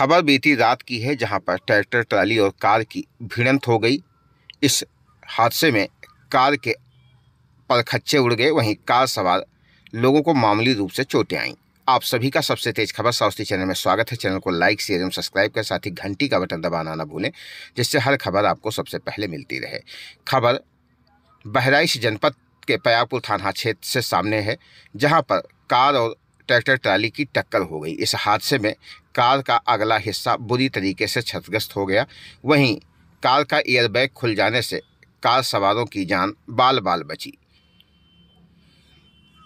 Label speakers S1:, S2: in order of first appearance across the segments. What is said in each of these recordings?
S1: खबर बीती रात की है जहां पर ट्रैक्टर ट्राली और कार की भिड़ंत हो गई इस हादसे में कार के परखच्चे उड़ गए वहीं कार सवार लोगों को मामूली रूप से चोटें आईं आप सभी का सबसे तेज खबर सावस्ती चैनल में स्वागत है चैनल को लाइक शेयर एवं सब्सक्राइब करें साथ ही घंटी का बटन दबाना ना भूलें जिससे हर खबर आपको सबसे पहले मिलती रहे खबर बहराइच जनपद के पयापुर थाना क्षेत्र से सामने है जहाँ पर कार और ट्रैक्टर ट्राली की टक्कर हो गई इस हादसे में कार का अगला हिस्सा बुरी तरीके से क्षतिग्रस्त हो गया वहीं कार का एयरबैग खुल जाने से कार सवारों की जान बाल बाल बची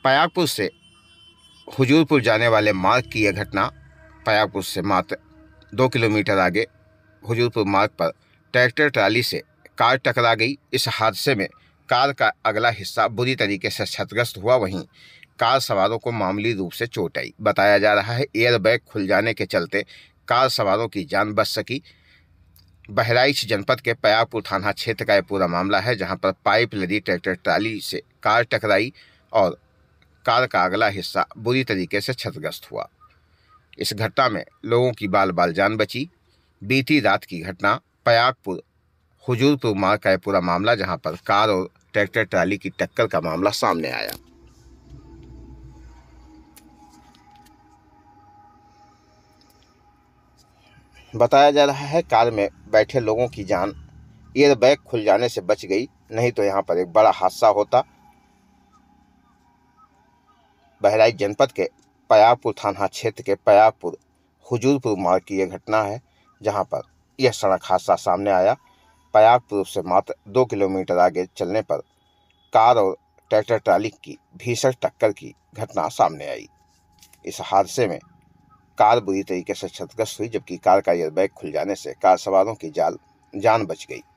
S1: पयागपुर से हुजूरपुर जाने वाले मार्ग की यह घटना पयागपुर से मात्र दो किलोमीटर आगे हुजूरपुर मार्ग पर ट्रैक्टर ट्राली से कार टकरा गई इस हादसे में कार का अगला हिस्सा बुरी तरीके से क्षतग्रस्त हुआ वहीं कार सवारों को मामूली रूप से चोट आई बताया जा रहा है एयरबैग खुल जाने के चलते कार सवारों की जान बच सकी बहराइच जनपद के पयापुर थाना क्षेत्र का यह पूरा मामला है जहां पर पाइप लदी ट्रैक्टर ट्राली से कार टकराई और कार का अगला हिस्सा बुरी तरीके से क्षतिग्रस्त हुआ इस घटना में लोगों की बाल बाल जान बची बीती रात की घटना पयागपुर हुजूरपुर मार्ग का पूरा मामला जहां पर कार और ट्रैक्टर ट्राली की टक्कर का मामला सामने आया बताया जा रहा है कार में बैठे लोगों की जान एयरबैग खुल जाने से बच गई नहीं तो यहाँ पर एक बड़ा हादसा होता बहराइच जनपद के पयापुर थाना क्षेत्र के पयापुर हुजूरपुर मार्ग की यह घटना है जहां पर यह सड़क हादसा सामने आया पर्याप्त रूप से मात्र दो किलोमीटर आगे चलने पर कार और ट्रैक्टर ट्राली की भीषण टक्कर की घटना सामने आई इस हादसे में कार बुरी तरीके से क्षतिग्रस्त हुई जबकि कार का एयरबैग खुल जाने से कार सवारों की जाल जान बच गई